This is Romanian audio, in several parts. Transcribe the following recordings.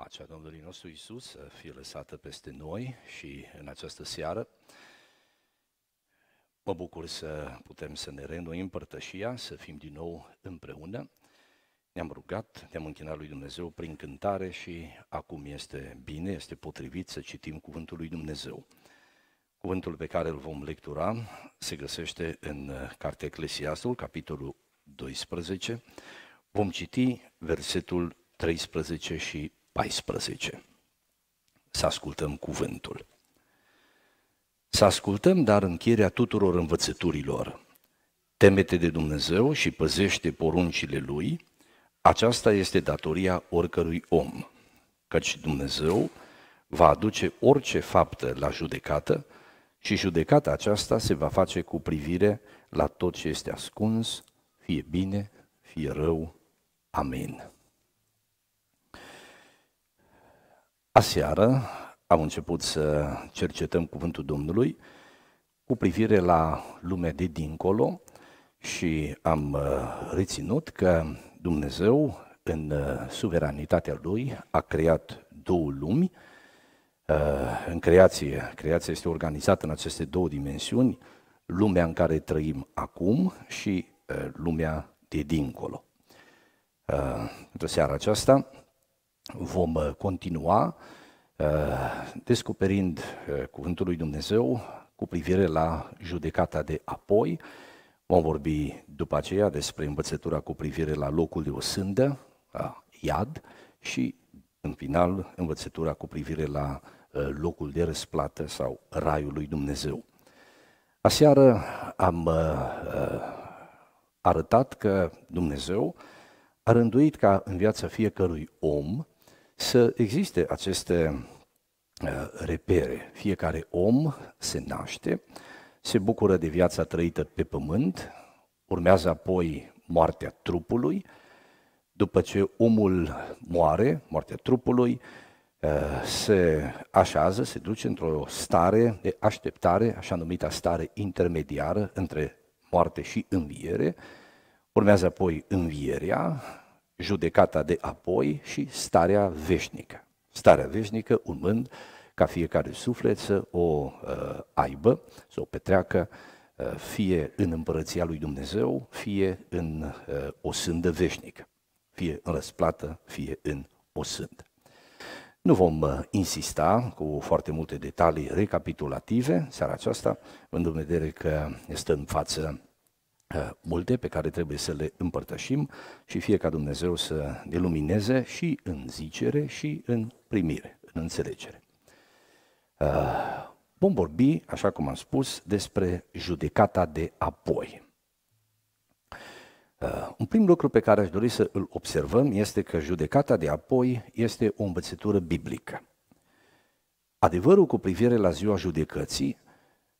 Pacea Domnului nostru Isus să fie lăsată peste noi și în această seară. Mă bucur să putem să ne reînnoim părtășia, să fim din nou împreună. Ne-am rugat, ne-am închinat lui Dumnezeu prin cântare și acum este bine, este potrivit să citim cuvântul lui Dumnezeu. Cuvântul pe care îl vom lectura se găsește în Cartea Eclesiastul, capitolul 12. Vom citi versetul 13 și 14. Să ascultăm cuvântul. Să ascultăm, dar încheierea tuturor învățăturilor. Temete de Dumnezeu și păzește poruncile Lui, aceasta este datoria oricărui om, căci Dumnezeu va aduce orice faptă la judecată și judecata aceasta se va face cu privire la tot ce este ascuns, fie bine, fie rău. Amin. Aseară am început să cercetăm cuvântul Domnului cu privire la lumea de dincolo și am uh, reținut că Dumnezeu, în uh, suveranitatea Lui, a creat două lumi. Uh, în creație, creația este organizată în aceste două dimensiuni, lumea în care trăim acum și lumea de dincolo. Într-o seara aceasta vom uh, continua uh, descoperind uh, Cuvântul lui Dumnezeu cu privire la judecata de apoi. Vom vorbi după aceea despre învățătura cu privire la locul de o sândă, iad, și în final învățătura cu privire la locul de răsplată sau raiul lui Dumnezeu. Aseară am arătat că Dumnezeu a rânduit ca în viața fiecărui om să existe aceste uh, repere. Fiecare om se naște, se bucură de viața trăită pe pământ, urmează apoi moartea trupului, după ce omul moare, moartea trupului, uh, se așează, se duce într-o stare de așteptare, așa numită stare intermediară între moarte și înviere, urmează apoi învierea, judecata de apoi și starea veșnică. Starea veșnică urmând ca fiecare suflet să o uh, aibă, să o petreacă uh, fie în împărăția lui Dumnezeu, fie în uh, o sândă veșnică, fie în răsplată, fie în o sândă. Nu vom uh, insista cu foarte multe detalii recapitulative seara aceasta, în vedere că este în față Eh, multe pe care trebuie să le împărtășim și fie ca Dumnezeu să ne lumineze și în zicere și în primire, în înțelegere. Eh, vom vorbi, așa cum am spus, despre judecata de apoi. Eh, un prim lucru pe care aș dori să îl observăm este că judecata de apoi este o învățătură biblică. Adevărul cu privire la ziua judecății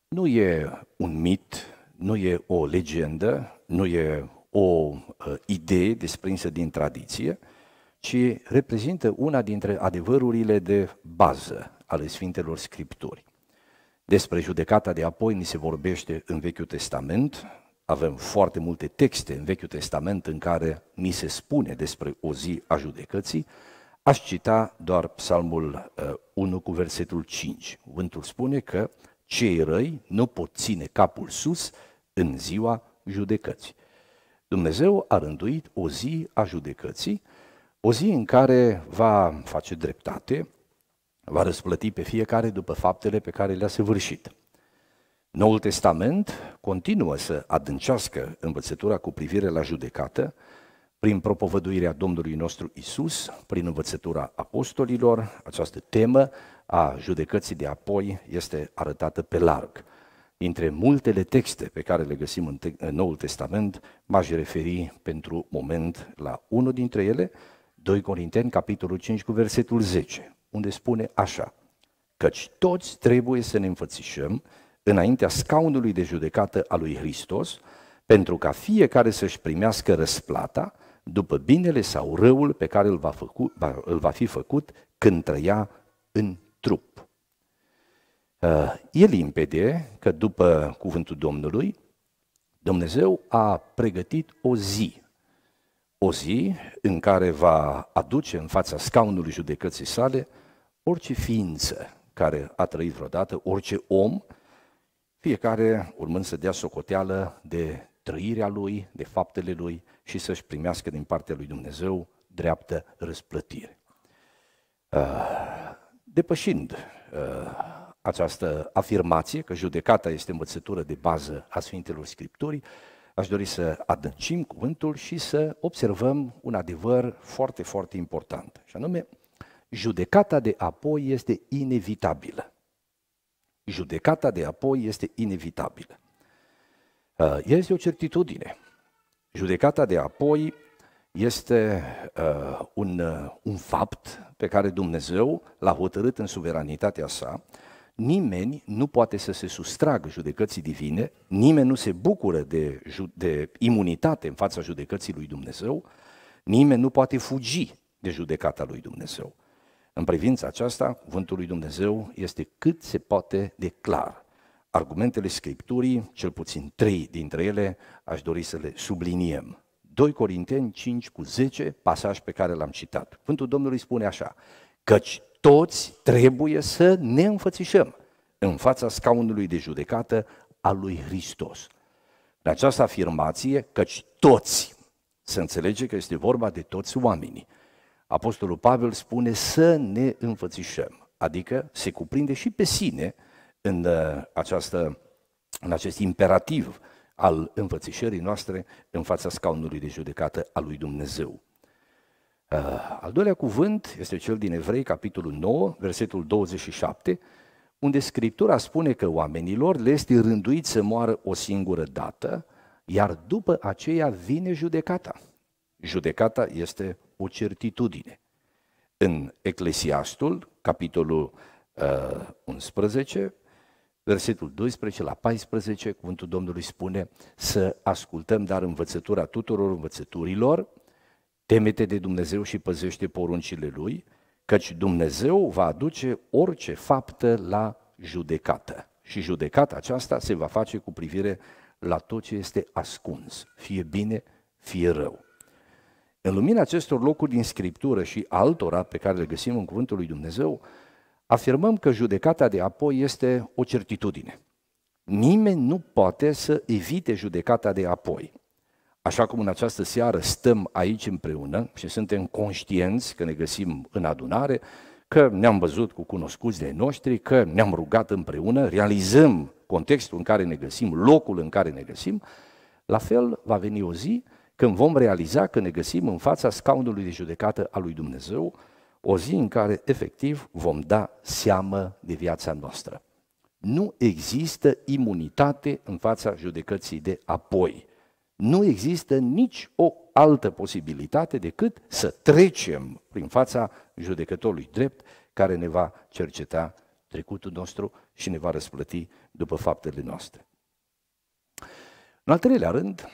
nu e un mit, nu e o legendă, nu e o uh, idee desprinsă din tradiție, ci reprezintă una dintre adevărurile de bază ale Sfintelor Scripturi. Despre judecata de apoi ni se vorbește în Vechiul Testament, avem foarte multe texte în Vechiul Testament în care ni se spune despre o zi a judecății, aș cita doar Psalmul 1 uh, cu versetul 5. Vântul spune că cei răi nu pot ține capul sus, în ziua judecății. Dumnezeu a rânduit o zi a judecății, o zi în care va face dreptate, va răsplăti pe fiecare după faptele pe care le-a săvârșit. Noul Testament continuă să adâncească învățătura cu privire la judecată prin propovăduirea Domnului nostru Isus, prin învățătura apostolilor, această temă a judecății de apoi este arătată pe larg. Dintre multele texte pe care le găsim în, te- în Noul Testament, m-aș referi pentru moment la unul dintre ele, 2 Corinteni, capitolul 5, cu versetul 10, unde spune așa, căci toți trebuie să ne înfățișăm înaintea scaunului de judecată a lui Hristos, pentru ca fiecare să-și primească răsplata după binele sau răul pe care îl va, făcu, va, îl va fi făcut când trăia în trup. Uh, e limpede că după cuvântul Domnului, Dumnezeu a pregătit o zi, o zi în care va aduce în fața scaunului judecății sale orice ființă care a trăit vreodată, orice om, fiecare urmând să dea socoteală de trăirea lui, de faptele lui și să-și primească din partea lui Dumnezeu dreaptă răsplătire. Uh, depășind uh, această afirmație că judecata este învățătură de bază a Sfintelor Scripturii, aș dori să adâncim cuvântul și să observăm un adevăr foarte, foarte important. Și anume, judecata de apoi este inevitabilă. Judecata de apoi este inevitabilă. Uh, este o certitudine. Judecata de apoi este uh, un, uh, un fapt pe care Dumnezeu l-a hotărât în suveranitatea sa Nimeni nu poate să se sustragă judecății divine, nimeni nu se bucură de, de imunitate în fața judecății lui Dumnezeu, nimeni nu poate fugi de judecata lui Dumnezeu. În privința aceasta, cuvântul lui Dumnezeu este cât se poate de clar. Argumentele Scripturii, cel puțin trei dintre ele, aș dori să le subliniem. 2 Corinteni 5 cu 10, pasaj pe care l-am citat. Cuvântul Domnului spune așa, căci toți trebuie să ne înfățișăm în fața scaunului de judecată al lui Hristos. În această afirmație, căci toți, se înțelege că este vorba de toți oamenii. Apostolul Pavel spune să ne înfățișăm, adică se cuprinde și pe sine în, uh, această, în acest imperativ al înfățișării noastre în fața scaunului de judecată al lui Dumnezeu. Uh, al doilea cuvânt este cel din Evrei, capitolul 9, versetul 27, unde Scriptura spune că oamenilor le este rânduit să moară o singură dată, iar după aceea vine judecata. Judecata este o certitudine. În Eclesiastul, capitolul 11, uh, versetul 12 la 14, cuvântul Domnului spune să ascultăm, dar învățătura tuturor învățăturilor, Temete de Dumnezeu și păzește poruncile Lui, căci Dumnezeu va aduce orice faptă la judecată. Și judecata aceasta se va face cu privire la tot ce este ascuns, fie bine, fie rău. În lumina acestor locuri din Scriptură și altora pe care le găsim în Cuvântul lui Dumnezeu, afirmăm că judecata de apoi este o certitudine. Nimeni nu poate să evite judecata de apoi. Așa cum în această seară stăm aici împreună și suntem conștienți că ne găsim în adunare, că ne-am văzut cu cunoscuți de noștri, că ne-am rugat împreună, realizăm contextul în care ne găsim, locul în care ne găsim, la fel va veni o zi când vom realiza că ne găsim în fața scaunului de judecată a lui Dumnezeu, o zi în care efectiv vom da seamă de viața noastră. Nu există imunitate în fața judecății de apoi nu există nici o altă posibilitate decât să trecem prin fața judecătorului drept care ne va cerceta trecutul nostru și ne va răsplăti după faptele noastre. În al treilea rând,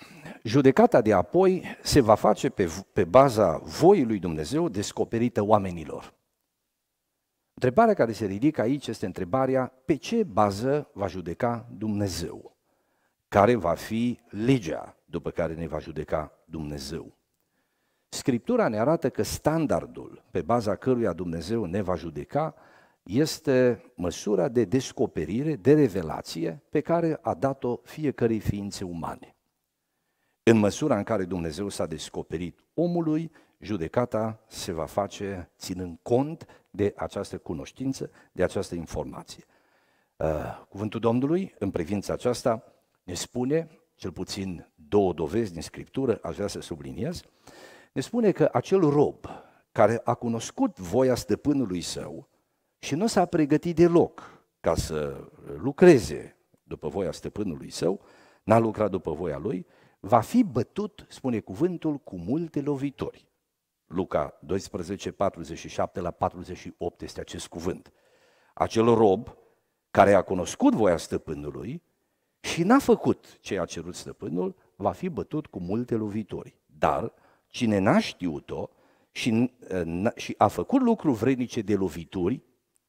judecata de apoi se va face pe, pe baza voii lui Dumnezeu descoperită oamenilor. Întrebarea care se ridică aici este întrebarea pe ce bază va judeca Dumnezeu? Care va fi legea după care ne va judeca Dumnezeu. Scriptura ne arată că standardul pe baza căruia Dumnezeu ne va judeca este măsura de descoperire, de revelație pe care a dat-o fiecărei ființe umane. În măsura în care Dumnezeu s-a descoperit omului, judecata se va face ținând cont de această cunoștință, de această informație. Uh, cuvântul Domnului, în privința aceasta, ne spune cel puțin două dovezi din Scriptură, aș vrea să subliniez, ne spune că acel rob care a cunoscut voia stăpânului său și nu s-a pregătit deloc ca să lucreze după voia stăpânului său, n-a lucrat după voia lui, va fi bătut, spune cuvântul, cu multe lovitori. Luca 12, 47 la 48 este acest cuvânt. Acel rob care a cunoscut voia stăpânului și n-a făcut ce a cerut stăpânul, va fi bătut cu multe lovituri. Dar cine n-a știut-o și, și a făcut lucru vrednice de lovituri,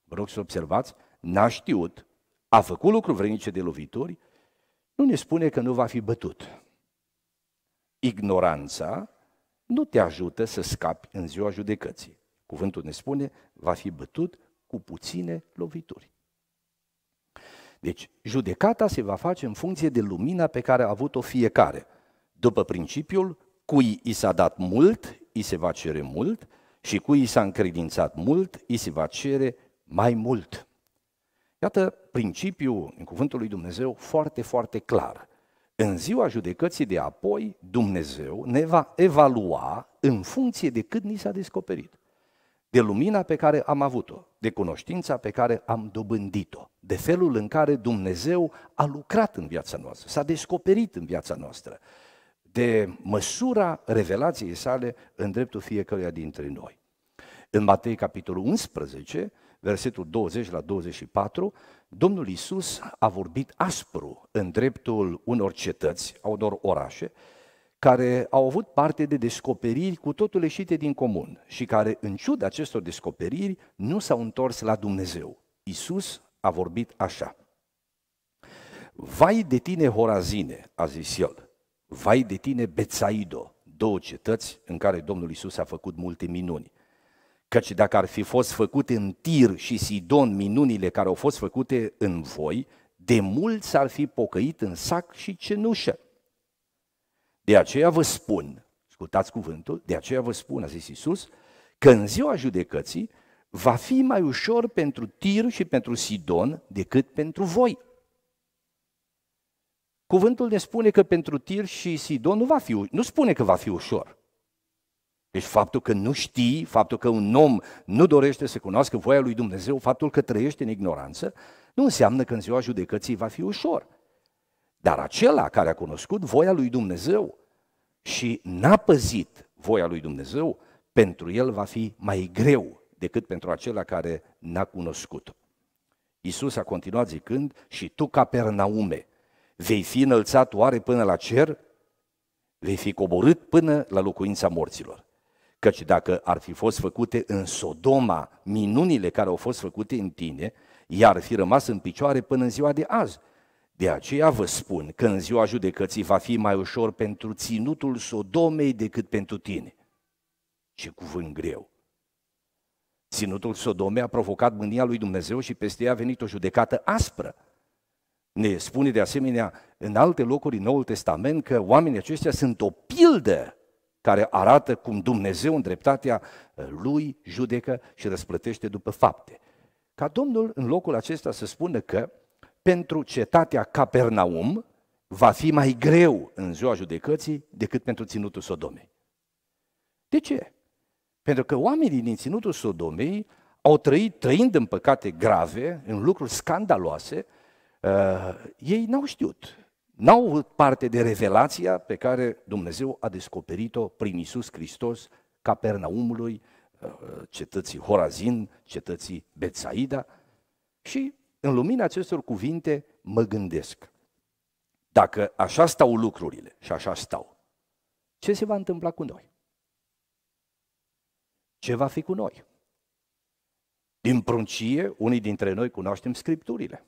vă rog să observați, n-a știut, a făcut lucru vrednice de lovituri, nu ne spune că nu va fi bătut. Ignoranța nu te ajută să scapi în ziua judecății. Cuvântul ne spune, va fi bătut cu puține lovituri. Deci, judecata se va face în funcție de lumina pe care a avut-o fiecare. După principiul, cui i s-a dat mult, i se va cere mult, și cui i s-a încredințat mult, i se va cere mai mult. Iată principiul în cuvântul lui Dumnezeu foarte, foarte clar. În ziua judecății de apoi, Dumnezeu ne va evalua în funcție de cât ni s-a descoperit de lumina pe care am avut-o, de cunoștința pe care am dobândit-o, de felul în care Dumnezeu a lucrat în viața noastră, s-a descoperit în viața noastră, de măsura revelației sale în dreptul fiecăruia dintre noi. În Matei, capitolul 11, versetul 20 la 24, Domnul Isus a vorbit aspru în dreptul unor cetăți, a unor orașe, care au avut parte de descoperiri cu totul ieșite din comun și care, în ciuda acestor descoperiri, nu s-au întors la Dumnezeu. Isus a vorbit așa. Vai de tine, Horazine, a zis el, vai de tine, Bețaido, două cetăți în care Domnul Isus a făcut multe minuni. Căci dacă ar fi fost făcute în Tir și Sidon minunile care au fost făcute în voi, de mult s-ar fi pocăit în sac și cenușă. De aceea vă spun, ascultați cuvântul, de aceea vă spun, a zis Iisus, că în ziua judecății va fi mai ușor pentru Tir și pentru Sidon decât pentru voi. Cuvântul ne spune că pentru Tir și Sidon nu, va fi, nu spune că va fi ușor. Deci faptul că nu știi, faptul că un om nu dorește să cunoască voia lui Dumnezeu, faptul că trăiește în ignoranță, nu înseamnă că în ziua judecății va fi ușor. Dar acela care a cunoscut voia lui Dumnezeu și n-a păzit voia lui Dumnezeu, pentru el va fi mai greu decât pentru acela care n-a cunoscut. Isus a continuat zicând, și tu, Capernaume, vei fi înălțat oare până la cer? Vei fi coborât până la locuința morților. Căci dacă ar fi fost făcute în Sodoma minunile care au fost făcute în tine, iar fi rămas în picioare până în ziua de azi. De aceea vă spun că în ziua judecății va fi mai ușor pentru ținutul Sodomei decât pentru tine. Ce cuvânt greu! Ținutul Sodomei a provocat mânia lui Dumnezeu și peste ea a venit o judecată aspră. Ne spune de asemenea în alte locuri în Noul Testament că oamenii aceștia sunt o pildă care arată cum Dumnezeu în dreptatea ă, lui judecă și răsplătește după fapte. Ca Domnul în locul acesta să spună că pentru cetatea Capernaum va fi mai greu în ziua judecății decât pentru ținutul Sodomei. De ce? Pentru că oamenii din ținutul Sodomei au trăit trăind în păcate grave, în lucruri scandaloase, uh, ei n-au știut, n-au avut parte de revelația pe care Dumnezeu a descoperit-o prin Isus Hristos, Capernaumului, uh, cetății Horazin, cetății Betsaida și în lumina acestor cuvinte mă gândesc, dacă așa stau lucrurile și așa stau, ce se va întâmpla cu noi? Ce va fi cu noi? Din pruncie, unii dintre noi cunoaștem Scripturile.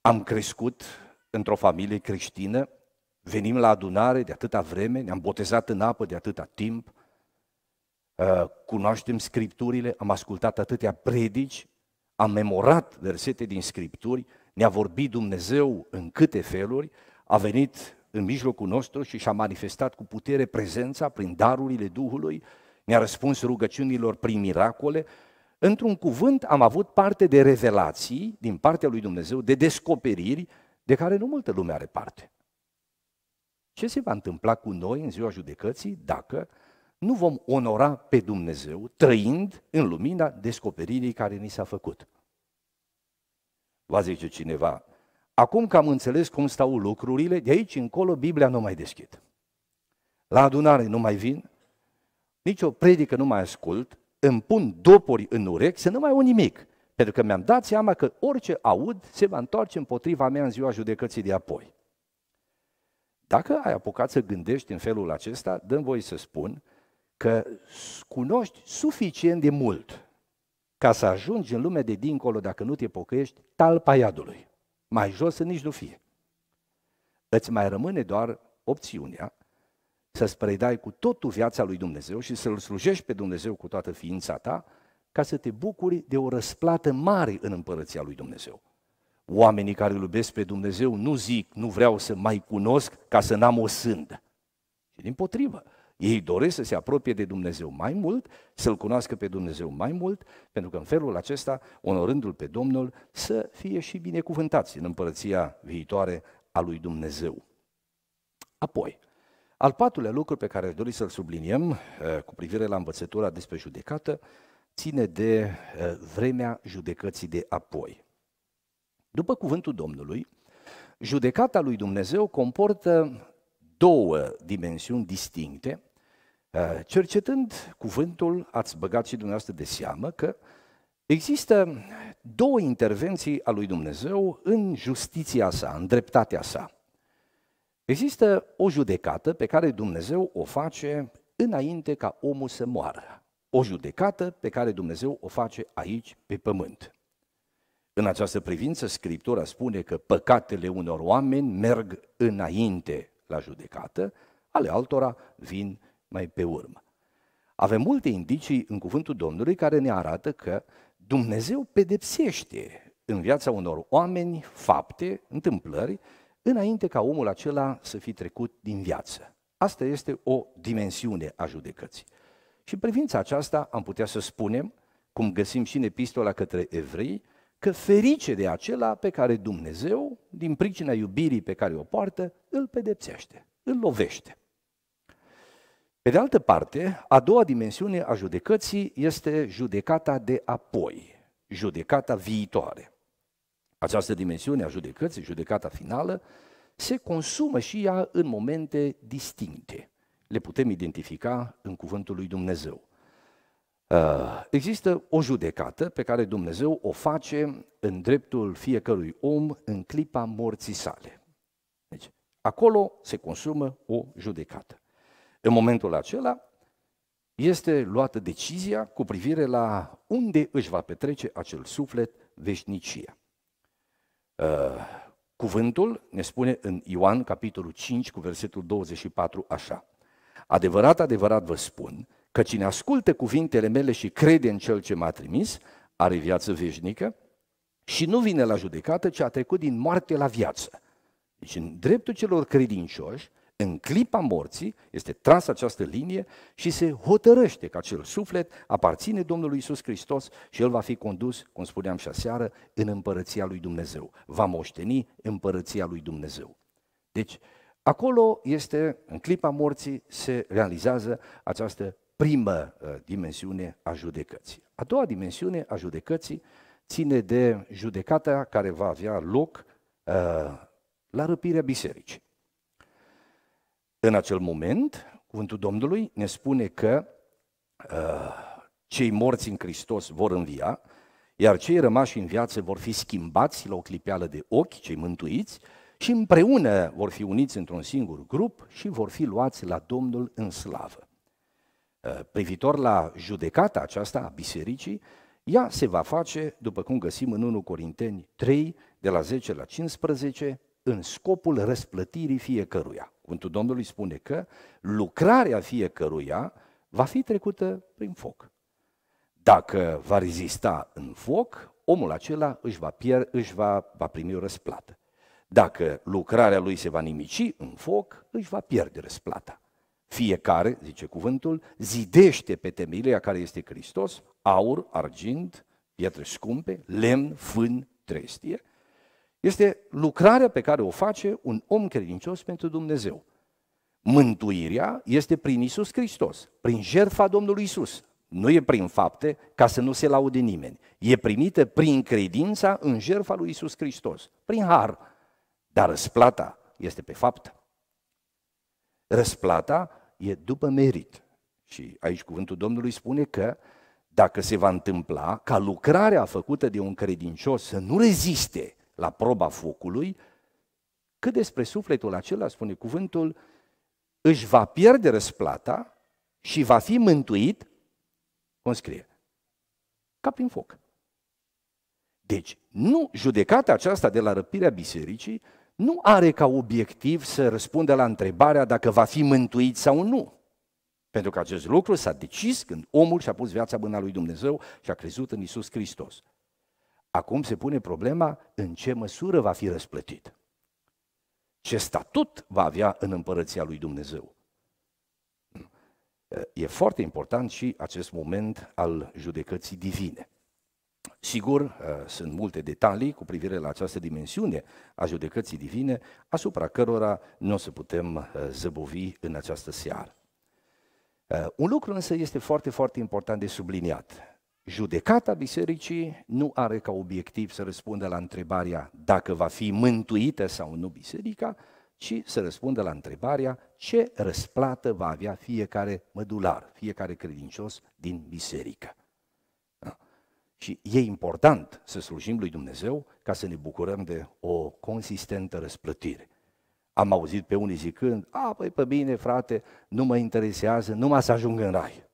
Am crescut într-o familie creștină, venim la adunare de atâta vreme, ne-am botezat în apă de atâta timp, uh, cunoaștem Scripturile, am ascultat atâtea predici, am memorat versete din Scripturi, ne-a vorbit Dumnezeu în câte feluri, a venit în mijlocul nostru și și-a manifestat cu putere prezența prin darurile Duhului, ne-a răspuns rugăciunilor prin miracole. Într-un cuvânt, am avut parte de revelații din partea lui Dumnezeu, de descoperiri de care nu multă lume are parte. Ce se va întâmpla cu noi în ziua judecății dacă nu vom onora pe Dumnezeu trăind în lumina descoperirii care ni s-a făcut. Va zice cineva, acum că am înțeles cum stau lucrurile, de aici încolo Biblia nu mai deschid. La adunare nu mai vin, nici o predică nu mai ascult, îmi pun dopuri în urechi să nu mai au nimic, pentru că mi-am dat seama că orice aud se va întoarce împotriva mea în ziua judecății de apoi. Dacă ai apucat să gândești în felul acesta, dăm voi să spun că cunoști suficient de mult ca să ajungi în lumea de dincolo, dacă nu te pocăiești, talpa iadului. Mai jos să nici nu fie. Îți mai rămâne doar opțiunea să-ți predai cu totul viața lui Dumnezeu și să-L slujești pe Dumnezeu cu toată ființa ta, ca să te bucuri de o răsplată mare în împărăția lui Dumnezeu. Oamenii care îl iubesc pe Dumnezeu nu zic, nu vreau să mai cunosc ca să n-am o sândă. Și din potrivă, ei doresc să se apropie de Dumnezeu mai mult, să-L cunoască pe Dumnezeu mai mult, pentru că în felul acesta, onorându-L pe Domnul, să fie și binecuvântați în împărăția viitoare a lui Dumnezeu. Apoi, al patrulea lucru pe care dori să-l subliniem uh, cu privire la învățătura despre judecată ține de uh, vremea judecății de apoi. După cuvântul Domnului, judecata lui Dumnezeu comportă două dimensiuni distincte Eh, cercetând cuvântul, ați băgat și dumneavoastră de seamă că există două intervenții a lui Dumnezeu în justiția sa, în dreptatea sa. Există o judecată pe care Dumnezeu o face înainte ca omul să moară. O judecată pe care Dumnezeu o face aici, pe pământ. În această privință, Scriptura spune că păcatele unor oameni merg înainte la judecată, ale altora vin mai pe urmă. Avem multe indicii în cuvântul Domnului care ne arată că Dumnezeu pedepsește în viața unor oameni fapte, întâmplări, înainte ca omul acela să fi trecut din viață. Asta este o dimensiune a judecății. Și în privința aceasta am putea să spunem, cum găsim și în epistola către evrei, că ferice de acela pe care Dumnezeu, din pricina iubirii pe care o poartă, îl pedepsește, îl lovește. Pe de altă parte, a doua dimensiune a judecății este judecata de apoi, judecata viitoare. Această dimensiune a judecății, judecata finală, se consumă și ea în momente distincte. Le putem identifica în cuvântul lui Dumnezeu. Uh, există o judecată pe care Dumnezeu o face în dreptul fiecărui om în clipa morții sale. Deci, acolo se consumă o judecată. În momentul acela este luată decizia cu privire la unde își va petrece acel suflet veșnicia. Uh, cuvântul ne spune în Ioan, capitolul 5, cu versetul 24, așa. Adevărat, adevărat vă spun că cine ascultă cuvintele mele și crede în cel ce m-a trimis, are viață veșnică și nu vine la judecată, ci a trecut din moarte la viață. Deci, în dreptul celor credincioși, în clipa morții este tras această linie și se hotărăște că acel suflet aparține Domnului Isus Hristos și el va fi condus, cum spuneam și aseară, în împărăția lui Dumnezeu. Va moșteni împărăția lui Dumnezeu. Deci, acolo este, în clipa morții, se realizează această primă uh, dimensiune a judecății. A doua dimensiune a judecății ține de judecata care va avea loc uh, la răpirea bisericii. În acel moment, cuvântul Domnului ne spune că uh, cei morți în Hristos vor învia, iar cei rămași în viață vor fi schimbați la o clipeală de ochi, cei mântuiți, și împreună vor fi uniți într-un singur grup și vor fi luați la Domnul în slavă. Uh, privitor la judecata aceasta a bisericii, ea se va face, după cum găsim în 1 Corinteni 3, de la 10 la 15, în scopul răsplătirii fiecăruia. Cuvântul Domnului spune că lucrarea fiecăruia va fi trecută prin foc. Dacă va rezista în foc, omul acela își va, pier- își va, va primi o răsplată. Dacă lucrarea lui se va nimici în foc, își va pierde răsplata. Fiecare, zice cuvântul, zidește pe temelia care este Hristos, aur, argint, pietre scumpe, lemn, fân, trestie este lucrarea pe care o face un om credincios pentru Dumnezeu. Mântuirea este prin Isus Hristos, prin jertfa Domnului Isus. Nu e prin fapte, ca să nu se laude nimeni. E primită prin credința în jertfa lui Isus Hristos, prin har. Dar răsplata este pe fapt. Răsplata e după merit. Și aici cuvântul Domnului spune că dacă se va întâmpla ca lucrarea făcută de un credincios să nu reziste, la proba focului, cât despre sufletul acela, spune cuvântul, își va pierde răsplata și va fi mântuit, cum scrie, ca prin foc. Deci, nu, judecata aceasta de la răpirea bisericii nu are ca obiectiv să răspundă la întrebarea dacă va fi mântuit sau nu. Pentru că acest lucru s-a decis când omul și-a pus viața mâna lui Dumnezeu și a crezut în Isus Hristos. Acum se pune problema în ce măsură va fi răsplătit. Ce statut va avea în împărăția lui Dumnezeu. E foarte important și acest moment al judecății divine. Sigur, sunt multe detalii cu privire la această dimensiune a judecății divine, asupra cărora nu o să putem uh, zăbovi în această seară. Uh, un lucru însă este foarte, foarte important de subliniat. Judecata bisericii nu are ca obiectiv să răspundă la întrebarea dacă va fi mântuită sau nu biserica, ci să răspundă la întrebarea ce răsplată va avea fiecare mădular, fiecare credincios din biserică. Da. Și e important să slujim lui Dumnezeu ca să ne bucurăm de o consistentă răsplătire. Am auzit pe unii zicând, a, păi pe bine, frate, nu mă interesează, numai să ajung în rai.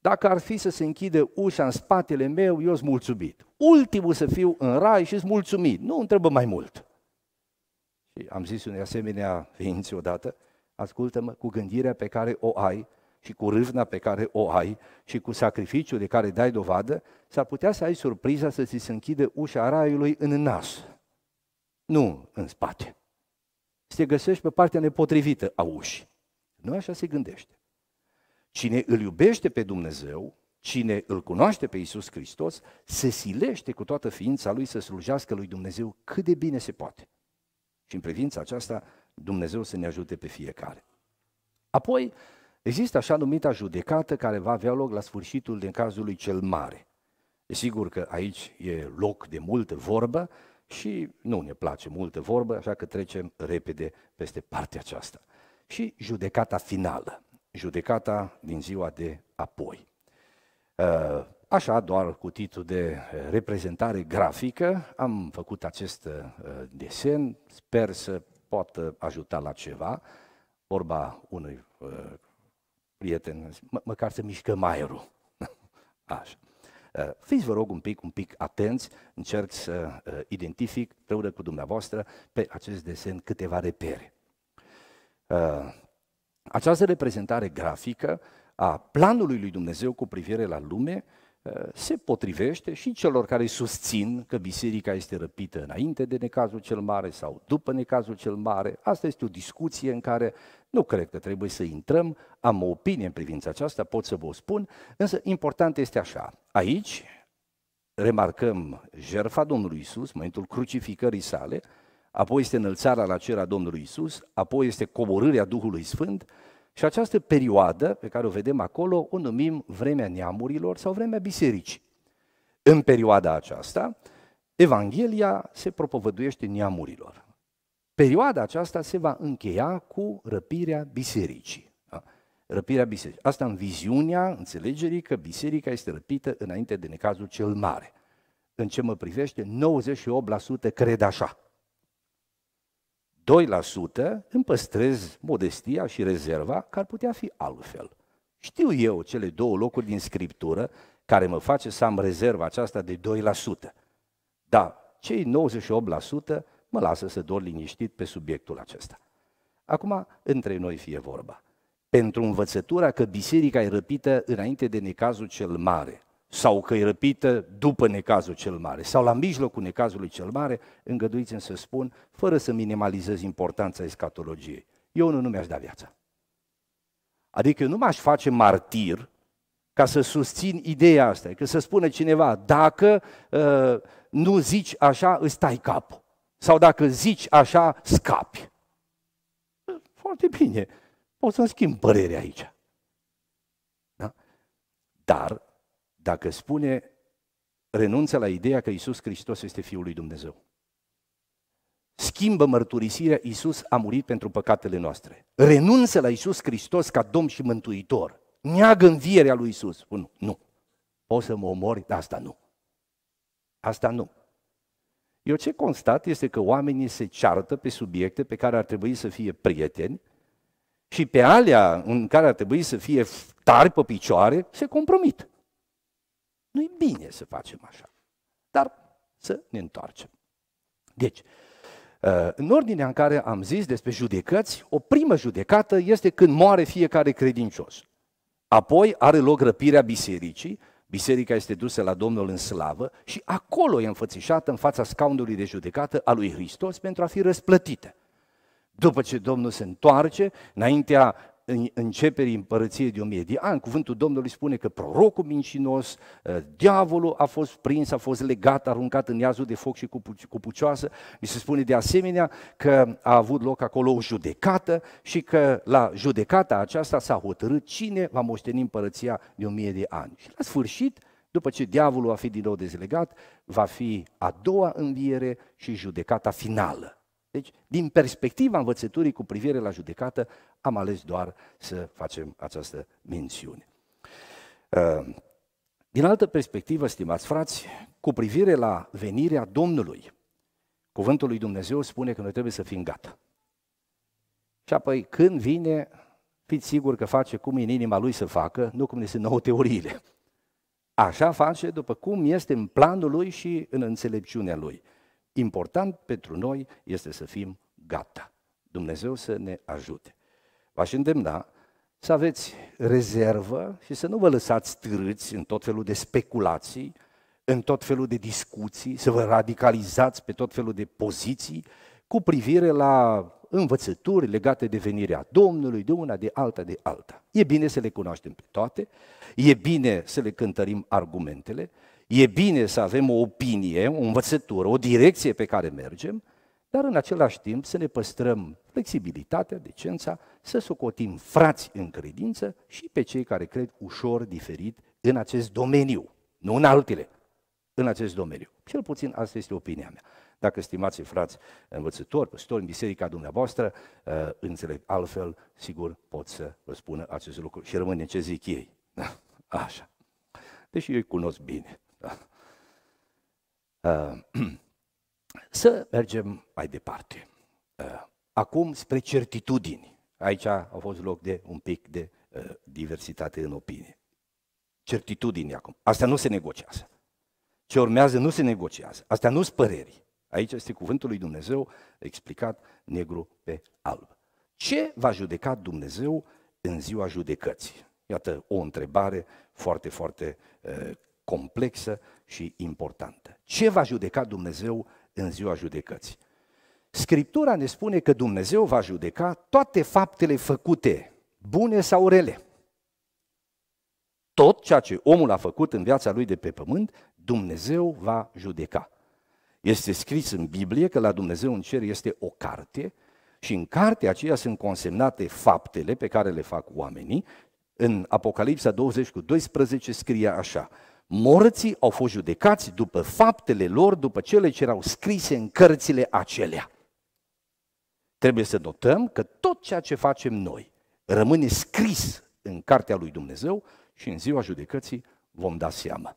Dacă ar fi să se închide ușa în spatele meu, eu sunt mulțumit. Ultimul să fiu în rai și sunt mulțumit. Nu întrebă mai mult. Și am zis unei asemenea ființe odată, ascultă-mă cu gândirea pe care o ai și cu râvna pe care o ai și cu sacrificiul de care dai dovadă, s-ar putea să ai surpriza să ți se închide ușa raiului în nas, nu în spate. Să te găsești pe partea nepotrivită a ușii. Nu așa se gândește. Cine îl iubește pe Dumnezeu, cine îl cunoaște pe Isus Hristos, se silește cu toată ființa lui să slujească lui Dumnezeu cât de bine se poate. Și în privința aceasta, Dumnezeu să ne ajute pe fiecare. Apoi, există așa numita judecată care va avea loc la sfârșitul din cazul lui cel mare. E sigur că aici e loc de multă vorbă și nu ne place multă vorbă, așa că trecem repede peste partea aceasta. Și judecata finală judecata din ziua de apoi. Uh, așa, doar cu titlul de uh, reprezentare grafică, am făcut acest uh, desen, sper să poată ajuta la ceva, vorba unui prieten, măcar să mișcăm aerul. Așa. Fiți, vă rog, un pic, un pic atenți, încerc să identific, împreună cu dumneavoastră, pe acest desen câteva repere. Această reprezentare grafică a planului lui Dumnezeu cu privire la lume uh, se potrivește și celor care susțin că biserica este răpită înainte de necazul cel mare sau după necazul cel mare. Asta este o discuție în care nu cred că trebuie să intrăm, am o opinie în privința aceasta, pot să vă o spun, însă important este așa. Aici remarcăm jertfa Domnului Isus, momentul crucificării sale, apoi este înălțarea la cer a Domnului Isus, apoi este coborârea Duhului Sfânt și această perioadă pe care o vedem acolo o numim vremea neamurilor sau vremea bisericii. În perioada aceasta, Evanghelia se propovăduiește neamurilor. Perioada aceasta se va încheia cu răpirea bisericii. Da? Răpirea bisericii. Asta în viziunea înțelegerii că biserica este răpită înainte de necazul cel mare. În ce mă privește, 98% cred așa. 2% îmi păstrez modestia și rezerva că ar putea fi altfel. Știu eu cele două locuri din Scriptură care mă face să am rezerva aceasta de 2%. Dar cei 98% mă lasă să dor liniștit pe subiectul acesta. Acum, între noi fie vorba. Pentru învățătura că biserica e răpită înainte de necazul cel mare, sau că e răpită după necazul cel mare sau la mijlocul necazului cel mare, îngăduiți-mi să spun, fără să minimalizez importanța escatologiei. Eu nu, nu mi-aș da viața. Adică eu nu m-aș face martir ca să susțin ideea asta, că să spună cineva, dacă uh, nu zici așa, îți tai capul. Sau dacă zici așa, scapi. Foarte bine, pot să-mi schimb părerea aici. Da? Dar dacă spune, renunță la ideea că Isus Hristos este Fiul lui Dumnezeu. Schimbă mărturisirea, Isus a murit pentru păcatele noastre. Renunță la Isus Hristos ca Domn și Mântuitor. Neagă învierea lui Isus. nu, nu. Poți să mă omori, dar asta nu. Asta nu. Eu ce constat este că oamenii se ceartă pe subiecte pe care ar trebui să fie prieteni și pe alea în care ar trebui să fie tari pe picioare, se compromit. Nu-i bine să facem așa. Dar să ne întoarcem. Deci, uh, în ordinea în care am zis despre judecăți, o primă judecată este când moare fiecare credincios. Apoi are loc răpirea bisericii, biserica este dusă la Domnul în slavă și acolo e înfățișată în fața scaunului de judecată a lui Hristos pentru a fi răsplătită. După ce Domnul se întoarce, înaintea începerii împărăției de o mie de ani. Cuvântul Domnului spune că prorocul mincinos, uh, diavolul a fost prins, a fost legat, aruncat în iazul de foc și cu pucioasă. Mi se spune de asemenea că a avut loc acolo o judecată și că la judecata aceasta s-a hotărât cine va moșteni împărăția de o mie de ani. Și la sfârșit, după ce diavolul va fi din nou dezlegat, va fi a doua înviere și judecata finală. Deci, din perspectiva învățăturii cu privire la judecată, am ales doar să facem această mențiune. Uh, din altă perspectivă, stimați frați, cu privire la venirea Domnului, cuvântul lui Dumnezeu spune că noi trebuie să fim gata. Și apoi, când vine, fiți siguri că face cum e în inima lui să facă, nu cum ne sunt nouă teoriile. Așa face după cum este în planul lui și în înțelepciunea lui. Important pentru noi este să fim gata. Dumnezeu să ne ajute. V-aș îndemna să aveți rezervă și să nu vă lăsați târâți în tot felul de speculații, în tot felul de discuții, să vă radicalizați pe tot felul de poziții cu privire la învățături legate de venirea Domnului, de una, de alta, de alta. E bine să le cunoaștem pe toate, e bine să le cântărim argumentele, E bine să avem o opinie, o învățătură, o direcție pe care mergem, dar în același timp să ne păstrăm flexibilitatea, decența, să socotim frați în credință și pe cei care cred ușor diferit în acest domeniu, nu în altele, în acest domeniu. Cel puțin asta este opinia mea. Dacă, stimați frați învățători, păstori în biserica dumneavoastră, uh, înțeleg altfel, sigur pot să vă spună acest lucru și rămâne ce zic ei. Așa. Deși eu îi cunosc bine. Uh, să mergem mai departe. Uh, acum spre certitudini. Aici a fost loc de un pic de uh, diversitate în opinie. Certitudini acum. Astea nu se negociază. Ce urmează nu se negociază. Astea nu sunt păreri. Aici este cuvântul lui Dumnezeu explicat negru pe alb. Ce va judeca Dumnezeu în ziua judecății? Iată o întrebare foarte, foarte uh, complexă și importantă. Ce va judeca Dumnezeu în ziua judecății? Scriptura ne spune că Dumnezeu va judeca toate faptele făcute, bune sau rele. Tot ceea ce omul a făcut în viața lui de pe pământ, Dumnezeu va judeca. Este scris în Biblie că la Dumnezeu în cer este o carte și în cartea aceea sunt consemnate faptele pe care le fac oamenii. În Apocalipsa 20 cu 12 scrie așa, Morții au fost judecați după faptele lor, după cele ce erau scrise în cărțile acelea. Trebuie să notăm că tot ceea ce facem noi rămâne scris în cartea lui Dumnezeu și în ziua judecății vom da seama.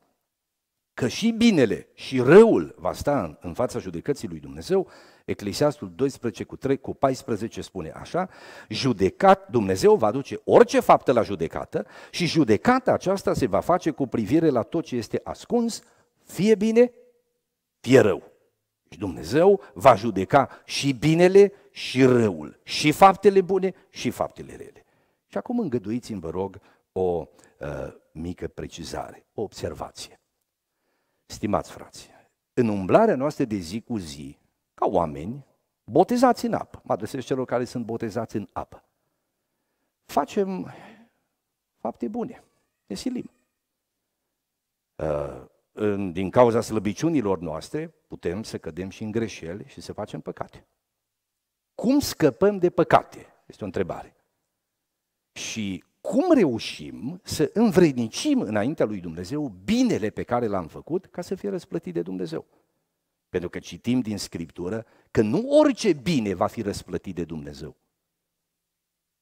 Că și binele și răul va sta în, în fața judecății lui Dumnezeu Eclesiastul 12 cu, 3, cu 14 spune așa, judecat, Dumnezeu va duce orice faptă la judecată și judecata aceasta se va face cu privire la tot ce este ascuns, fie bine, fie rău. Și Dumnezeu va judeca și binele și răul, și faptele bune și faptele rele. Și acum îngăduiți-mi, vă rog, o uh, mică precizare, o observație. Stimați frați, în umblarea noastră de zi cu zi, ca oameni botezați în apă. Mă adresez celor care sunt botezați în apă. Facem fapte bune, ne silim. Uh, din cauza slăbiciunilor noastre, putem să cădem și în greșeli și să facem păcate. Cum scăpăm de păcate? Este o întrebare. Și cum reușim să învrednicim înaintea lui Dumnezeu binele pe care l-am făcut ca să fie răsplătit de Dumnezeu? Pentru că citim din Scriptură că nu orice bine va fi răsplătit de Dumnezeu.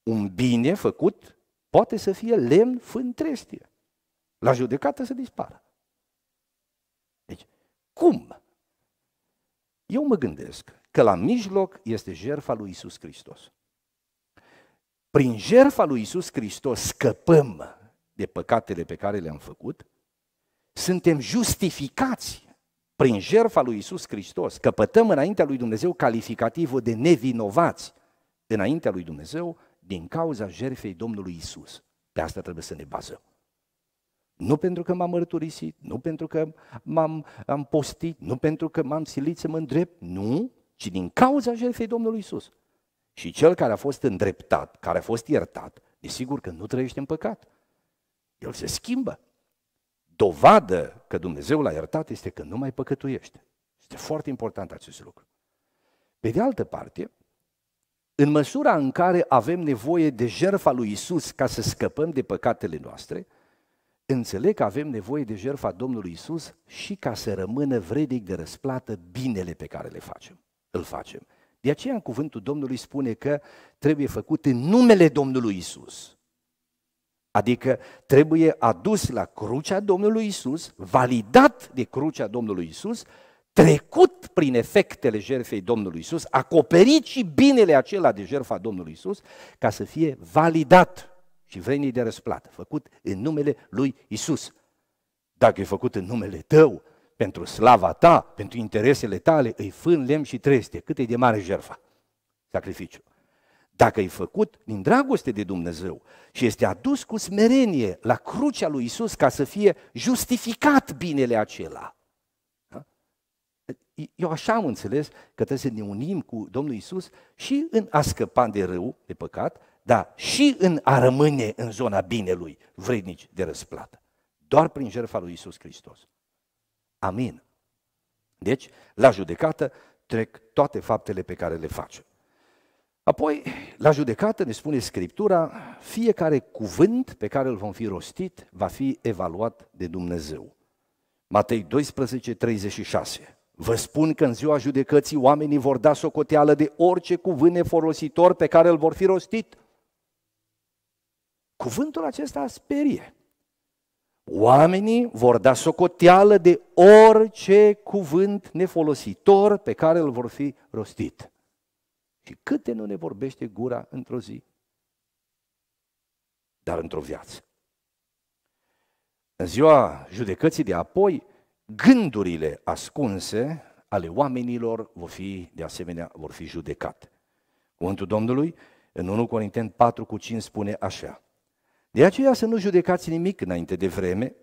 Un bine făcut poate să fie lemn fântrestie. La judecată să dispară. Deci, cum? Eu mă gândesc că la mijloc este jertfa lui Isus Hristos. Prin jertfa lui Isus Hristos scăpăm de păcatele pe care le-am făcut, suntem justificați prin jertfa lui Isus Hristos, căpătăm înaintea lui Dumnezeu calificativul de nevinovați înaintea lui Dumnezeu din cauza jertfei Domnului Isus. Pe asta trebuie să ne bazăm. Nu pentru că m-am mărturisit, nu pentru că m-am am postit, nu pentru că m-am silit să mă îndrept, nu, ci din cauza jertfei Domnului Isus. Și cel care a fost îndreptat, care a fost iertat, desigur că nu trăiește în păcat. El se schimbă dovadă că Dumnezeu l-a iertat este că nu mai păcătuiește. Este foarte important acest lucru. Pe de altă parte, în măsura în care avem nevoie de jertfa lui Isus ca să scăpăm de păcatele noastre, înțeleg că avem nevoie de jertfa Domnului Isus și ca să rămână vrednic de răsplată binele pe care le facem. Îl facem. De aceea, în cuvântul Domnului spune că trebuie făcut în numele Domnului Isus. Adică trebuie adus la crucea Domnului Isus, validat de crucea Domnului Isus, trecut prin efectele jertfei Domnului Isus, acoperit și binele acela de jertfa Domnului Isus, ca să fie validat și vrenii de răsplată, făcut în numele lui Isus. Dacă e făcut în numele tău, pentru slava ta, pentru interesele tale, îi fân, lemn și treste. Cât e de mare jertfa? sacrificiul. Dacă e făcut din dragoste de Dumnezeu și este adus cu smerenie la crucea lui Isus ca să fie justificat binele acela. Eu așa am înțeles că trebuie să ne unim cu Domnul Isus și în a scăpa de rău, de păcat, dar și în a rămâne în zona binelui, vrednici de răsplată. Doar prin jertfa lui Isus Hristos. Amin. Deci, la judecată trec toate faptele pe care le facem. Apoi, la judecată, ne spune Scriptura, fiecare cuvânt pe care îl vom fi rostit va fi evaluat de Dumnezeu. Matei 12, 36. Vă spun că în ziua judecății oamenii vor da socoteală de orice cuvânt nefolositor pe care îl vor fi rostit. Cuvântul acesta sperie. Oamenii vor da socoteală de orice cuvânt nefolositor pe care îl vor fi rostit. Și câte nu ne vorbește gura într-o zi, dar într-o viață. În ziua judecății de apoi, gândurile ascunse ale oamenilor vor fi, de asemenea, vor fi judecate. Cuvântul Domnului, în 1 Corinteni 4 cu 5 spune așa, De aceea să nu judecați nimic înainte de vreme,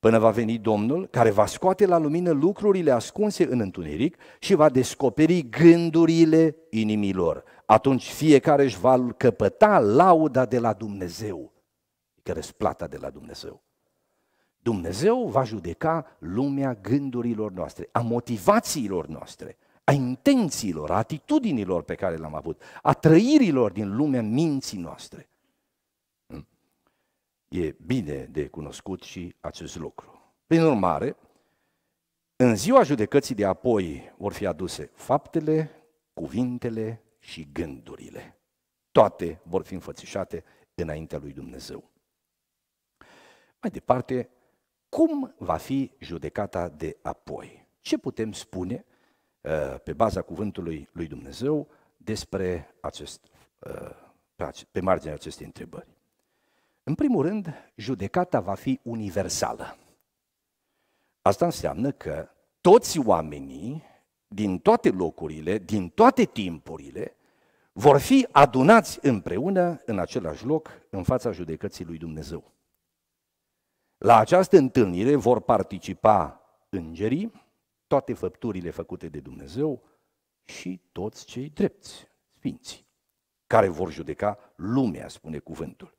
până va veni Domnul, care va scoate la lumină lucrurile ascunse în întuneric și va descoperi gândurile inimilor. Atunci fiecare își va căpăta lauda de la Dumnezeu, care adică plata de la Dumnezeu. Dumnezeu va judeca lumea gândurilor noastre, a motivațiilor noastre, a intențiilor, a atitudinilor pe care le-am avut, a trăirilor din lumea minții noastre. E bine de cunoscut și acest lucru. Prin urmare, în ziua judecății de apoi vor fi aduse faptele, cuvintele și gândurile. Toate vor fi înfățișate înaintea lui Dumnezeu. Mai departe, cum va fi judecata de apoi? Ce putem spune uh, pe baza cuvântului lui Dumnezeu despre acest, uh, pe marginea acestei întrebări? În primul rând, judecata va fi universală. Asta înseamnă că toți oamenii din toate locurile, din toate timpurile, vor fi adunați împreună în același loc în fața judecății lui Dumnezeu. La această întâlnire vor participa îngerii, toate făpturile făcute de Dumnezeu și toți cei drepți, sfinți, care vor judeca lumea, spune cuvântul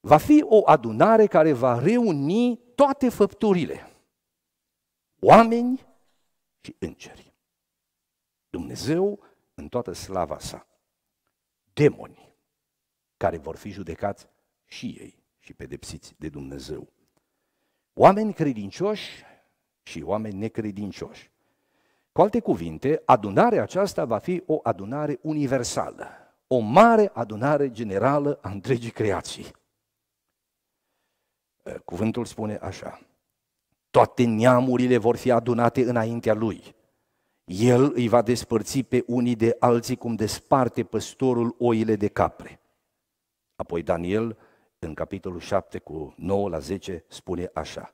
va fi o adunare care va reuni toate făpturile, oameni și îngeri. Dumnezeu în toată slava sa, demoni care vor fi judecați și ei și pedepsiți de Dumnezeu. Oameni credincioși și oameni necredincioși. Cu alte cuvinte, adunarea aceasta va fi o adunare universală, o mare adunare generală a întregii creații. Eh, cuvântul spune așa, toate neamurile vor fi adunate înaintea lui. El îi va despărți pe unii de alții cum desparte păstorul oile de capre. Apoi Daniel, în capitolul 7 cu 9 la 10, spune așa.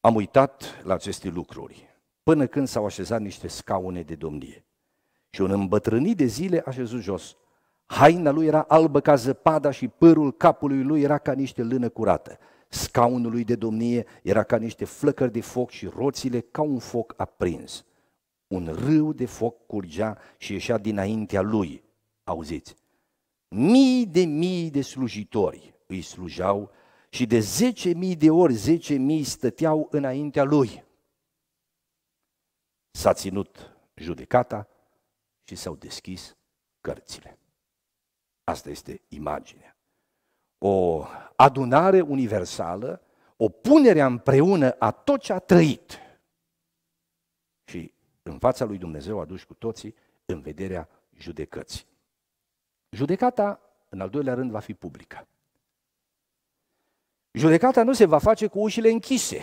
Am uitat la aceste lucruri, până când s-au așezat niște scaune de domnie. Și un îmbătrânit de zile a jos Haina lui era albă ca zăpada și părul capului lui era ca niște lână curată. Scaunul lui de domnie era ca niște flăcări de foc și roțile ca un foc aprins. Un râu de foc curgea și ieșea dinaintea lui. Auziți? Mii de mii de slujitori îi slujau și de zece mii de ori zece mii stăteau înaintea lui. S-a ținut judecata și s-au deschis cărțile. Asta este imaginea. O adunare universală, o punere împreună a tot ce a trăit. Și în fața lui Dumnezeu aduși cu toții în vederea judecății. Judecata, în al doilea rând, va fi publică. Judecata nu se va face cu ușile închise.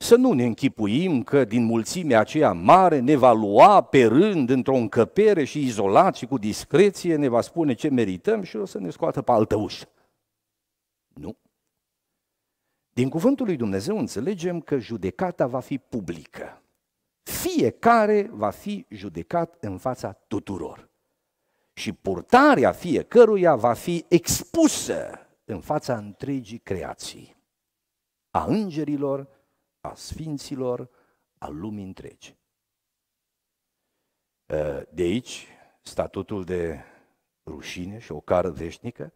Să nu ne închipuim că din mulțimea aceea mare ne va lua pe rând într-o încăpere și izolat și cu discreție ne va spune ce merităm și o să ne scoată pe altă ușă. Nu. Din cuvântul lui Dumnezeu înțelegem că judecata va fi publică. Fiecare va fi judecat în fața tuturor. Și purtarea fiecăruia va fi expusă în fața întregii creații, a îngerilor, a sfinților, a lumii întregi. Eh, de aici, statutul de rușine și o cară veșnică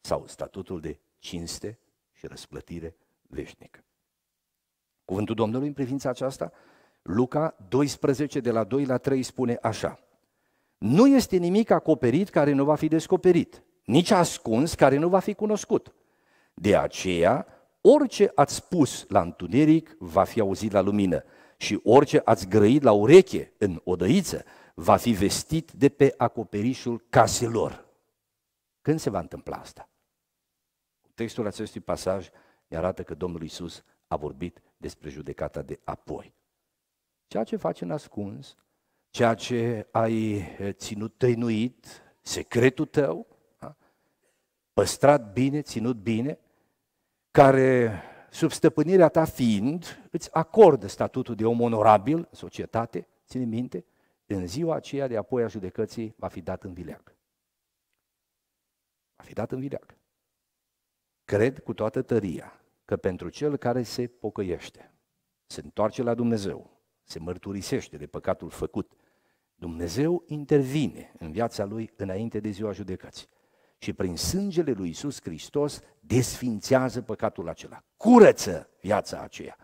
sau statutul de cinste și răsplătire veșnică. Cuvântul Domnului în privința aceasta, Luca 12 de la 2 la 3 spune așa, Nu este nimic acoperit care nu va fi descoperit, nici ascuns care nu va fi cunoscut. De aceea, Orice ați spus la întuneric va fi auzit la lumină și orice ați grăit la ureche în odăiță va fi vestit de pe acoperișul caselor. Când se va întâmpla asta? Textul acestui pasaj ne arată că Domnul Isus a vorbit despre judecata de apoi. Ceea ce faci în ascuns, ceea ce ai eh, ținut tăinuit, secretul tău, păstrat bine, ținut bine, care, sub stăpânirea ta fiind, îți acordă statutul de om onorabil în societate, ține minte, în ziua aceea de apoi a judecății va fi dat în vileag. Va fi dat în vileag. Cred cu toată tăria că pentru cel care se pocăiește, se întoarce la Dumnezeu, se mărturisește de păcatul făcut, Dumnezeu intervine în viața lui înainte de ziua judecății și prin sângele lui Isus Hristos desfințează păcatul acela, curăță viața aceea.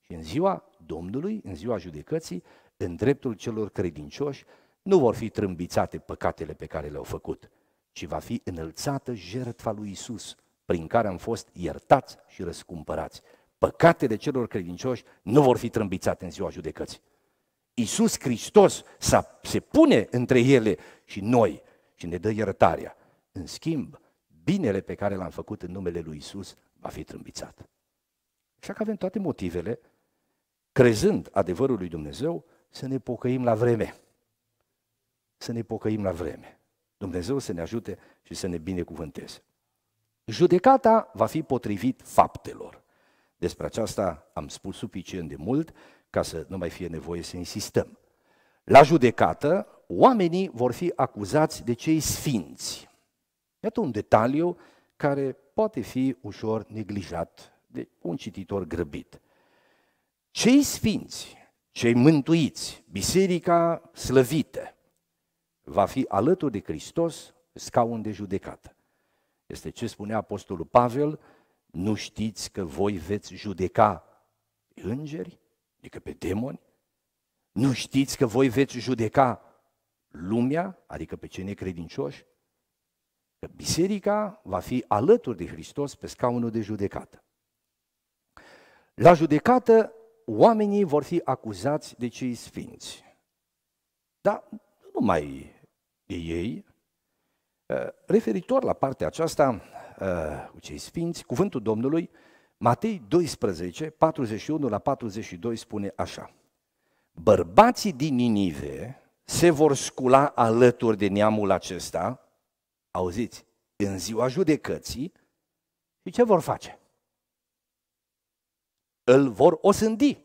Și în ziua Domnului, în ziua judecății, în dreptul celor credincioși, nu vor fi trâmbițate păcatele pe care le-au făcut, ci va fi înălțată jertfa lui Isus, prin care am fost iertați și răscumpărați. Păcatele celor credincioși nu vor fi trâmbițate în ziua judecății. Iisus Hristos se pune între ele și noi și ne dă iertarea. În schimb, binele pe care l-am făcut în numele lui Isus va fi trâmbițat. Așa că avem toate motivele, crezând adevărul lui Dumnezeu, să ne pocăim la vreme. Să ne pocăim la vreme. Dumnezeu să ne ajute și să ne binecuvânteze. Judecata va fi potrivit faptelor. Despre aceasta am spus suficient de mult ca să nu mai fie nevoie să insistăm. La judecată, oamenii vor fi acuzați de cei sfinți. Iată un detaliu care poate fi ușor neglijat de un cititor grăbit. Cei sfinți, cei mântuiți, biserica slăvită, va fi alături de Hristos scaun de judecată. Este ce spunea Apostolul Pavel, nu știți că voi veți judeca îngeri, adică pe demoni? Nu știți că voi veți judeca lumea, adică pe cei necredincioși? că biserica va fi alături de Hristos pe scaunul de judecată. La judecată, oamenii vor fi acuzați de cei sfinți. Dar nu numai de ei. Eh, referitor la partea aceasta eh, cu cei sfinți, cuvântul Domnului, Matei 12, 41 la 42 spune așa. Bărbații din Ninive se vor scula alături de neamul acesta auziți, în ziua judecății și ce vor face? Îl vor osândi.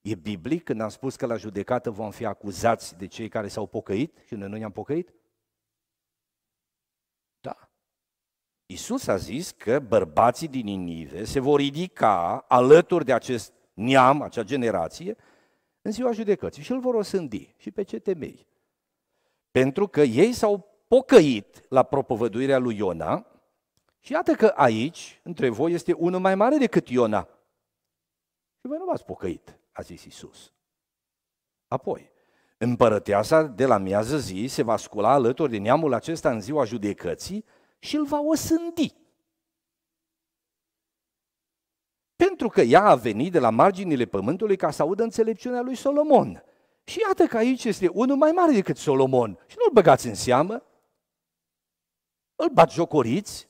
E biblic când am spus că la judecată vom fi acuzați de cei care s-au pocăit și noi nu ne-am pocăit? Da. Isus a zis că bărbații din Inive se vor ridica alături de acest neam, acea generație, în ziua judecății și îl vor osândi. Și pe ce temei? Pentru că ei s-au pocăit la propovăduirea lui Iona și iată că aici, între voi, este unul mai mare decât Iona. Și voi nu v-ați pocăit, a zis Isus. Apoi, împărăteasa de la miază zi se va scula alături de neamul acesta în ziua judecății și îl va osândi. Pentru că ea a venit de la marginile pământului ca să audă înțelepciunea lui Solomon. Și iată că aici este unul mai mare decât Solomon. Și nu-l băgați în seamă, îl jocoriți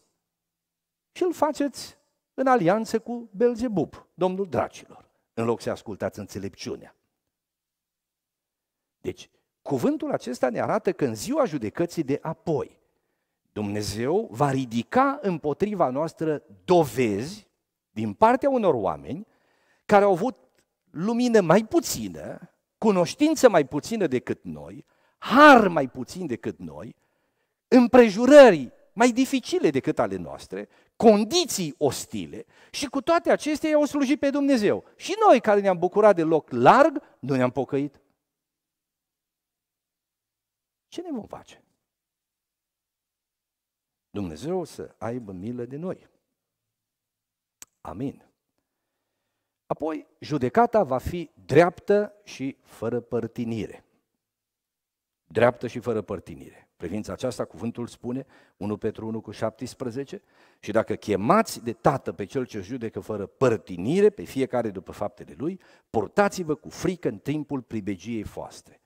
și îl faceți în alianță cu Belzebub, domnul dracilor, în loc să ascultați înțelepciunea. Deci, cuvântul acesta ne arată că în ziua judecății de apoi, Dumnezeu va ridica împotriva noastră dovezi din partea unor oameni care au avut lumină mai puțină, cunoștință mai puțină decât noi, har mai puțin decât noi, împrejurări mai dificile decât ale noastre, condiții ostile și cu toate acestea i-au slujit pe Dumnezeu. Și noi care ne-am bucurat de loc larg, nu ne-am pocăit. Ce ne vom face? Dumnezeu să aibă milă de noi. Amin. Apoi, judecata va fi dreaptă și fără părtinire. Dreaptă și fără părtinire privința aceasta, cuvântul spune, 1 Petru 1 cu 17, și dacă chemați de tată pe cel ce judecă fără părtinire, pe fiecare după faptele lui, portați-vă cu frică în timpul pribegiei voastre.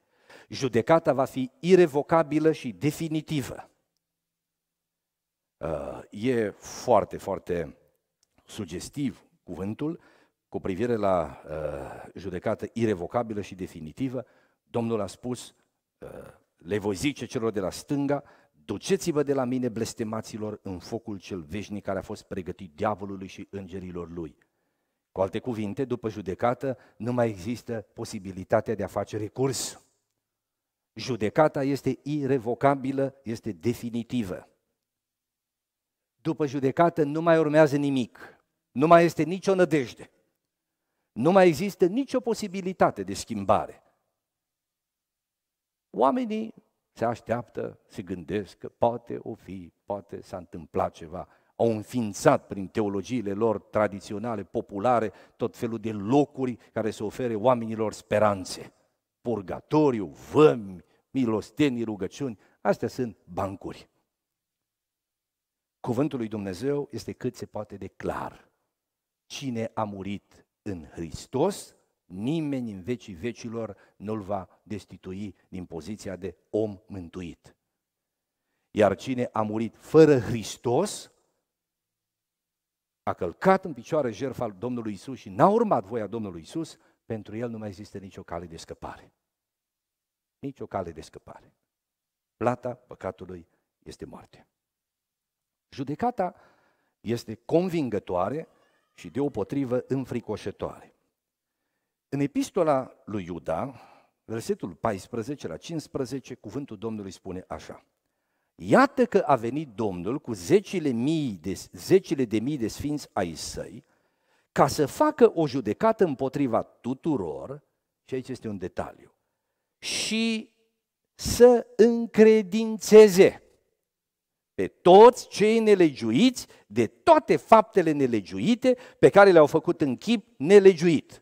Judecata va fi irevocabilă și definitivă. Uh, e foarte, foarte sugestiv cuvântul cu privire la uh, judecată irevocabilă și definitivă. Domnul a spus uh, le voi zice celor de la stânga, duceți-vă de la mine blestemaților în focul cel veșnic care a fost pregătit diavolului și îngerilor lui. Cu alte cuvinte, după judecată nu mai există posibilitatea de a face recurs. Judecata este irrevocabilă, este definitivă. După judecată nu mai urmează nimic, nu mai este nicio nădejde, nu mai există nicio posibilitate de schimbare. Oamenii se așteaptă, se gândesc că poate o fi, poate s-a întâmplat ceva. Au înființat prin teologiile lor tradiționale, populare, tot felul de locuri care se ofere oamenilor speranțe. Purgatoriu, vămi, milostenii, rugăciuni, astea sunt bancuri. Cuvântul lui Dumnezeu este cât se poate de clar. Cine a murit în Hristos nimeni în vecii vecilor nu-l va destitui din poziția de om mântuit. Iar cine a murit fără Hristos, a călcat în picioare jertfa Domnului Isus și n-a urmat voia Domnului Isus, pentru el nu mai există nicio cale de scăpare. nicio cale de scăpare. Plata păcatului este moarte. Judecata este convingătoare și deopotrivă înfricoșătoare. În epistola lui Iuda, versetul 14 la 15, cuvântul Domnului spune așa. Iată că a venit Domnul cu zecile, mii de, zecile de mii de sfinți ai săi, ca să facă o judecată împotriva tuturor, și aici este un detaliu, și să încredințeze pe toți cei nelegiuiți de toate faptele nelegiuite pe care le-au făcut în chip nelegiuit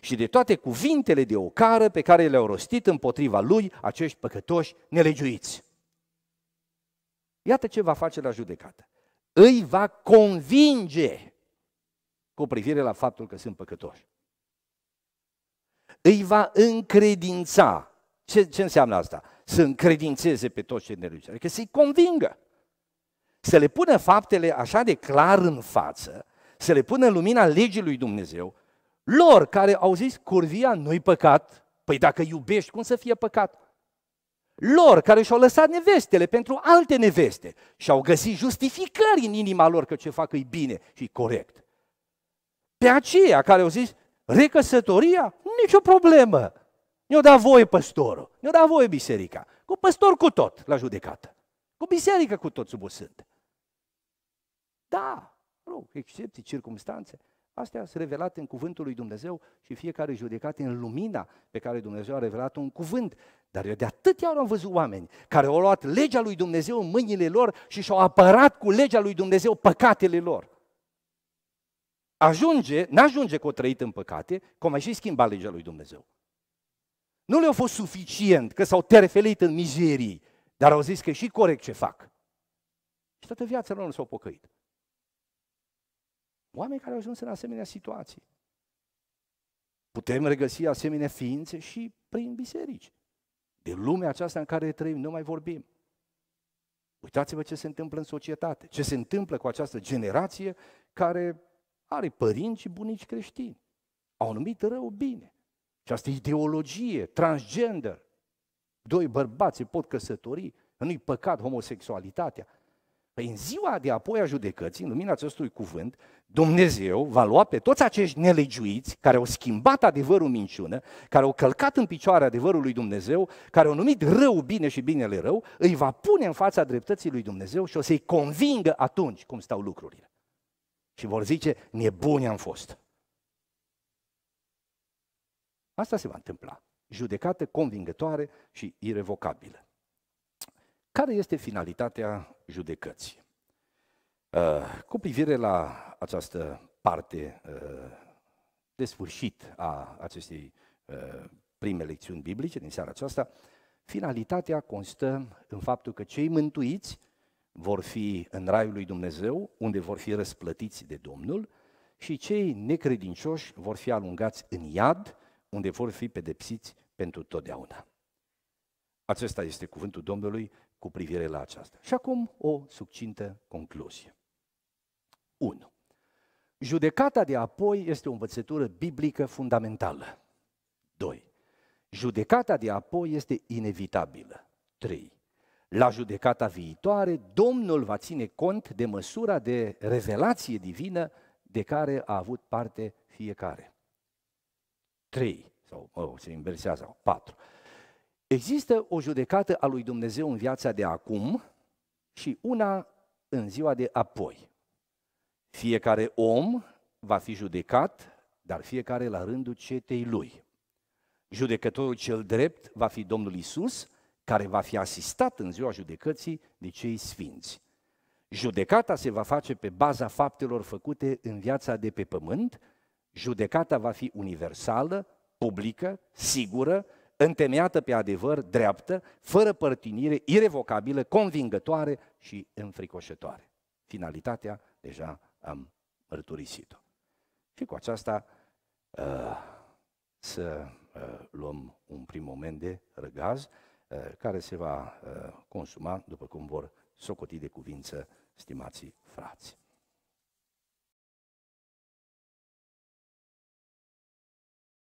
și de toate cuvintele de ocară pe care le-au rostit împotriva lui acești păcătoși nelegiuiți. Iată ce va face la judecată. Îi va convinge cu privire la faptul că sunt păcătoși. Îi va încredința. Ce, ce înseamnă asta? Să încredințeze pe toți cei nelegiuiți. Adică să-i convingă. Să le pună faptele așa de clar în față, să le pună în lumina legii lui Dumnezeu, lor care au zis curvia nu-i păcat, păi dacă iubești, cum să fie păcat? Lor care și-au lăsat nevestele pentru alte neveste și au găsit justificări în inima lor că ce fac e bine și corect. Pe aceia care au zis, recăsătoria, nicio problemă. Ne-o da voie păstorul, ne-o da voie biserica. Cu păstor cu tot la judecată. Cu biserică cu tot sub o Da, rău, excepții, circumstanțe. Astea sunt revelate în cuvântul lui Dumnezeu și fiecare judecat în lumina pe care Dumnezeu a revelat un cuvânt. Dar eu de atâtea ori am văzut oameni care au luat legea lui Dumnezeu în mâinile lor și și-au apărat cu legea lui Dumnezeu păcatele lor. Ajunge, n-ajunge că o trăit în păcate, că mai și schimba legea lui Dumnezeu. Nu le-a fost suficient că s-au terfelit în mizerii, dar au zis că și corect ce fac. Și toată viața lor nu s-au pocăit. Oameni care au ajuns în asemenea situații. Putem regăsi asemenea ființe și prin biserici. De lumea aceasta în care trăim, nu mai vorbim. Uitați-vă ce se întâmplă în societate, ce se întâmplă cu această generație care are părinți și bunici creștini. Au numit rău bine. asta ideologie, transgender, doi bărbați se pot căsători, nu-i păcat homosexualitatea. Păi în ziua de apoi a judecății, în lumina acestui cuvânt, Dumnezeu va lua pe toți acești nelegiuiți care au schimbat adevărul minciună, care au călcat în picioare adevărul lui Dumnezeu, care au numit rău bine și binele rău, îi va pune în fața dreptății lui Dumnezeu și o să-i convingă atunci cum stau lucrurile. Și vor zice, nebuni am fost. Asta se va întâmpla. Judecată convingătoare și irevocabilă. Care este finalitatea judecății? Uh, cu privire la această parte uh, de sfârșit a acestei uh, prime lecțiuni biblice din seara aceasta, finalitatea constă în faptul că cei mântuiți vor fi în raiul lui Dumnezeu, unde vor fi răsplătiți de Domnul, și cei necredincioși vor fi alungați în iad, unde vor fi pedepsiți pentru totdeauna. Acesta este cuvântul Domnului cu privire la aceasta. Și acum o succintă concluzie. 1. Judecata de apoi este o învățătură biblică fundamentală. 2. Judecata de apoi este inevitabilă. 3. La judecata viitoare, Domnul va ține cont de măsura de revelație divină de care a avut parte fiecare. 3. Sau, mă, se inversează, 4. Există o judecată a lui Dumnezeu în viața de acum și una în ziua de apoi. Fiecare om va fi judecat, dar fiecare la rândul cetei lui. Judecătorul cel drept va fi Domnul Isus, care va fi asistat în ziua judecății de cei sfinți. Judecata se va face pe baza faptelor făcute în viața de pe pământ, judecata va fi universală, publică, sigură, întemeiată pe adevăr, dreaptă, fără părtinire, irevocabilă, convingătoare și înfricoșătoare. Finalitatea deja am mărturisit-o. Și cu aceasta uh, să uh, luăm un prim moment de răgaz uh, care se va consuma după cum vor socoti de cuvință stimații frați.